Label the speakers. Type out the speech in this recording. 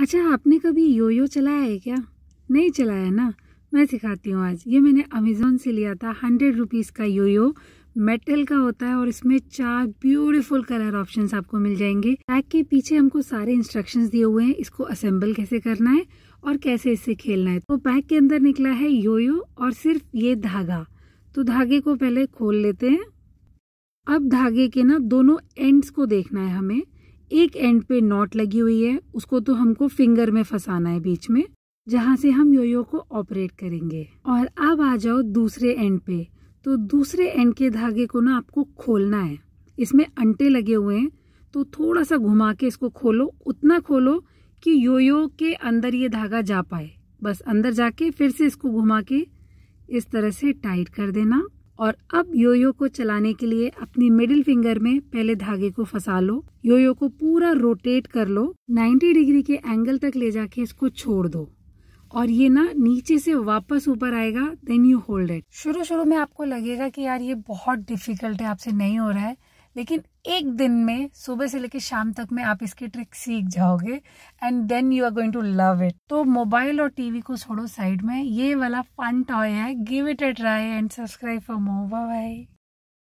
Speaker 1: अच्छा आपने कभी योयो चलाया है क्या नहीं चलाया ना मैं सिखाती हूँ आज ये मैंने अमेज़ोन से लिया था हंड्रेड रुपीज़ का योयो मेटल का होता है और इसमें चार ब्यूटीफुल कलर ऑप्शंस आपको मिल जाएंगे बैग के पीछे हमको सारे इंस्ट्रक्शंस दिए हुए हैं इसको असेंबल कैसे करना है और कैसे इससे खेलना है तो बैग के अंदर निकला है योयो और सिर्फ ये धागा तो धागे को पहले खोल लेते हैं अब धागे के ना दोनों एंड्स को देखना है हमें एक एंड पे नॉट लगी हुई है उसको तो हमको फिंगर में फंसाना है बीच में जहाँ से हम योयो को ऑपरेट करेंगे और अब आ जाओ दूसरे एंड पे तो दूसरे एंड के धागे को ना आपको खोलना है इसमें अंटे लगे हुए हैं तो थोड़ा सा घुमा के इसको खोलो उतना खोलो कि योयो के अंदर ये धागा जा पाए बस अंदर जाके फिर से इसको घुमा के इस तरह से टाइट कर देना और अब योयो को चलाने के लिए अपनी मिडिल फिंगर में पहले धागे को फंसा लो योयो को पूरा रोटेट कर लो 90 डिग्री के एंगल तक ले जाके इसको छोड़ दो और ये ना नीचे से वापस ऊपर आएगा देन यू होल्ड इट शुरू शुरू में आपको लगेगा कि यार ये बहुत डिफिकल्ट है आपसे नहीं हो रहा है लेकिन एक दिन में सुबह से लेकर शाम तक में आप इसकी ट्रिक सीख जाओगे and then you are going to love it तो मोबाइल और टीवी को छोड़ो साइड में ये वाला फन टॉय है give it a try and subscribe for mobile